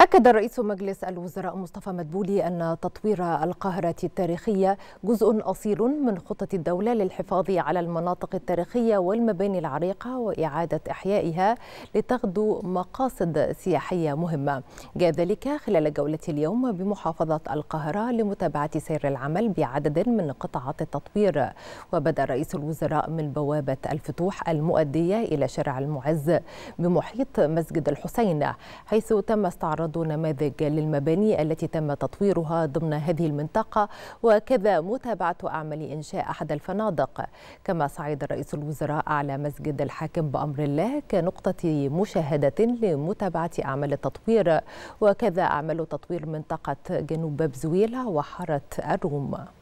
أكد رئيس مجلس الوزراء مصطفى مدبولي أن تطوير القاهرة التاريخية جزء أصيل من خطة الدولة للحفاظ على المناطق التاريخية والمباني العريقة وإعادة إحيائها لتغدو مقاصد سياحية مهمة جاء ذلك خلال جولة اليوم بمحافظة القاهرة لمتابعة سير العمل بعدد من قطاعات التطوير وبدأ رئيس الوزراء من بوابة الفتوح المؤدية إلى شارع المعز بمحيط مسجد الحسين حيث تم استعراض برضو نماذج للمباني التي تم تطويرها ضمن هذه المنطقة وكذا متابعة أعمال إنشاء أحد الفنادق كما صعد رئيس الوزراء على مسجد الحاكم بأمر الله كنقطة مشاهدة لمتابعة أعمال التطوير وكذا أعمال تطوير منطقة جنوب بابزويلا وحارة الروم